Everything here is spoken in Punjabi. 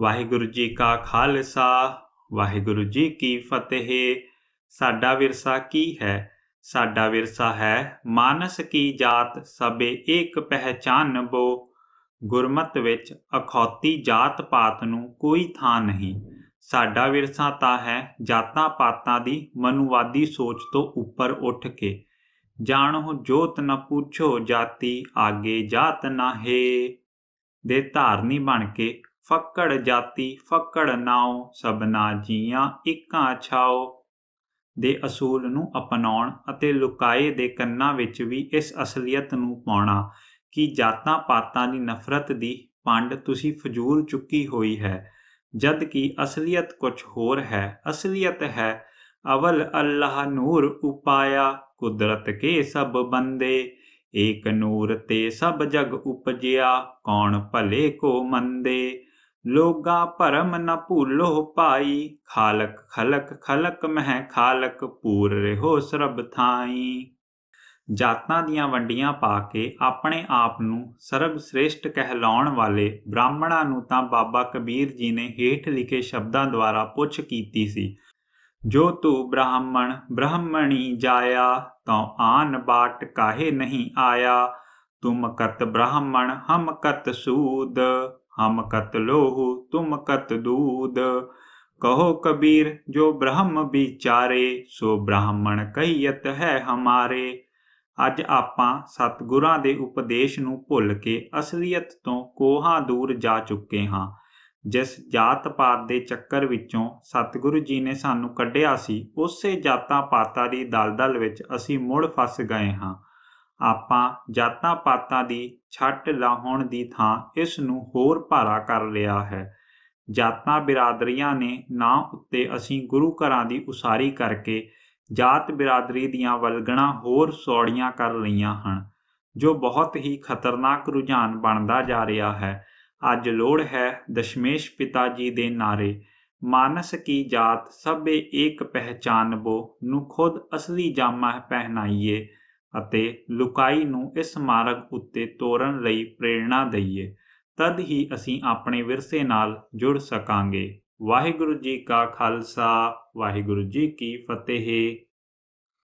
ਵਾਹਿਗੁਰੂ ਜੀ ਕਾ ਖਾਲਸਾ ਵਾਹਿਗੁਰੂ ਜੀ ਕੀ ਫਤਿਹ ਸਾਡਾ ਵਿਰਸਾ ਕੀ ਹੈ ਸਾਡਾ ਵਿਰਸਾ ਹੈ ਮਾਨਸ ਕੀ ਜਾਤ ਸਭੇ ਏਕ ਪਹਿਚਾਨਬੋ ਗੁਰਮਤ ਵਿੱਚ ਅਖੌਤੀ ਜਾਤ ਪਾਤ ਨੂੰ ਕੋਈ ਥਾਂ ਨਹੀਂ ਸਾਡਾ ਵਿਰਸਾ ਤਾਂ ਹੈ ਜਾਤਾਂ ਪਾਤਾਂ ਦੀ ਮਨੁਵਾਦੀ ਸੋਚ ਤੋਂ ਉੱਪਰ ਉੱਠ ਕੇ ਜਾਣੋ ਜੋਤ ਨ ਪੁੱਛੋ ਜਾਤੀ ਆਗੇ ਜਾਤ ਨਾ ਹੈ ਦੇ ਧਾਰਨੀ ਬਣ ਕੇ ਫੱਕੜ ਜਾਤੀ ਫੱਕੜ ਨਾਉ ਸਬਨਾ ਜੀਆਂ ਇਕਾਂ ਛਾਉ ਦੇ ਅਸੂਲ ਨੂੰ ਅਪਣਾਉਣ ਅਤੇ ਲੁਕਾਏ ਦੇ ਕੰਨਾਂ ਵਿੱਚ ਵੀ ਇਸ ਅਸਲੀਅਤ ਨੂੰ ਪਾਉਣਾ ਕਿ ਜਾਤਾਂ ਪਾਤਾਂ ਦੀ ਨਫ਼ਰਤ ਦੀ ਪੰਡ ਤੁਸੀਂ ਫਜ਼ੂਲ ਚੁੱਕੀ ਹੋਈ ਹੈ ਜਦ ਕਿ ਅਸਲੀਅਤ ਕੁਝ ਹੋਰ ਹੈ ਅਸਲੀਅਤ ਹੈ ਅਵਲ ਅੱਲਾਹ ਨੂਰ ਉਪਾਇਆ ਕੁਦਰਤ ਕੇ ਸਭ ਬੰਦੇ ਏਕ ਨੂਰ ਤੇ ਸਭ ਜਗ ਉਪਜਿਆ ਕੌਣ ਭਲੇ ਕੋ ਮੰਦੇ ਲੋਗਾ ਭਰਮ ਨ ਭੂਲੋ ਪਾਈ ਖਾਲਕ ਖਲਕ ਖਲਕ ਮਹਿ ਖਾਲਕ ਪੂਰ ਰਹੋ ਸਰਬ ਥਾਈ ਜਾਤਾਂ ਦੀਆਂ ਵੰਡੀਆਂ ਪਾ ਕੇ ਆਪਣੇ ਆਪ ਨੂੰ ਸਰਬ ਸ੍ਰੇਸ਼ਟ ਕਹਿਲਾਉਣ ਵਾਲੇ ਬ੍ਰਾਹਮਣਾਂ ਨੂੰ ਤਾਂ ਬਾਬਾ ਕਬੀਰ ਜੀ ਨੇ ਹੇਠ ਲਿਖੇ ਸ਼ਬਦਾਂ ਦੁਆਰਾ ਪੁੱਛ ਕੀਤੀ ਸੀ ਜੋ ਤੂੰ ਬ੍ਰਾਹਮਣ ਬ੍ਰਾਹਮਣੀ ਜਾਇਆ ਤਉ ਆਨ ਬਾਟ ਕਾਹੇ ਨਹੀਂ ਆਇਆ ਤੁਮ ਕਤ ਬ੍ਰਾਹਮਣ ਹਮ ਕਤ ਸੂਦ ਹਮ ਕਤ ਲੋਹੁ ਤੁਮ ਕਤ ਦੂਦ ਕਹੋ ਕਬੀਰ ਜੋ ਬ੍ਰਹਮ ਵਿਚਾਰੇ ਸੋ ਬ੍ਰਾਹਮਣ ਕਹੀਤ ਹੈ ਹਮਾਰੇ ਅੱਜ ਆਪਾਂ ਸਤਿਗੁਰਾਂ ਦੇ ਉਪਦੇਸ਼ ਨੂੰ ਭੁੱਲ ਕੇ ਅਸਲੀਅਤ ਤੋਂ ਕੋਹਾਂ ਦੂਰ ਜਾ ਚੁੱਕੇ ਹਾਂ ਜਿਸ ਜਾਤ ਪਾਤ ਦੇ ਚੱਕਰ ਵਿੱਚੋਂ ਸਤਿਗੁਰੂ ਜੀ ਨੇ ਸਾਨੂੰ ਕੱਢਿਆ ਸੀ ਉਸੇ ਜਾਤਾਂ ਪਾਤਾਂ ਦੀ ਦਲਦਲ ਵਿੱਚ ਅਸੀਂ ਮੁੜ ਫਸ ਗਏ ਹਾਂ ਆਪਾਂ ਜਾਤਾਂ ਪਾਤਾਂ ਦੀ ਛੱਟ ਲਾਉਣ ਦੀ ਥਾਂ ਇਸ ਨੂੰ ਹੋਰ ਭਾਰਾ ਕਰ ਲਿਆ ਹੈ ਜਾਤਾਂ ਬਿਰਾਦਰੀਆਂ ਨੇ ਨਾ ਉੱਤੇ ਅਸੀਂ ਗੁਰੂ ਘਰਾਂ ਦੀ ਉਸਾਰੀ ਕਰਕੇ ਜਾਤ ਬਿਰਾਦਰੀ ਦੀਆਂ ਵਲਗਣਾ ਹੋਰ ਸੌੜੀਆਂ ਕਰ ਲਈਆਂ ਹਨ ਜੋ ਬਹੁਤ ਹੀ ਖਤਰਨਾਕ ਰੁਝਾਨ ਬਣਦਾ ਜਾ ਰਿਹਾ ਹੈ ਅੱਜ ਲੋੜ ਹੈ ਦਸ਼ਮੇਸ਼ ਪਿਤਾ ਜੀ ਦੇ ਨਾਰੇ ਮਾਨਸ ਕੀ ਜਾਤ ਸਭੇ ਪਹਿਚਾਨ ਪਹਿਚਾਨਬੋ ਨੂੰ ਖੁਦ ਅਸਲੀ ਜਾਮਾ ਪਹਿਨਾਈਏ ਅਤੇ ਲੁਕਾਈ ਨੂੰ ਇਸ ਮਾਰਗ ਉੱਤੇ ਤੋਰਨ ਲਈ ਪ੍ਰੇਰਣਾ ਦਈਏ ਤਦ ਹੀ ਅਸੀਂ ਆਪਣੇ ਵਿਰਸੇ ਨਾਲ ਜੁੜ ਸਕਾਂਗੇ ਵਾਹਿਗੁਰੂ ਜੀ ਕਾ ਖਾਲਸਾ ਵਾਹਿਗੁਰੂ ਜੀ ਕੀ ਫਤਿਹ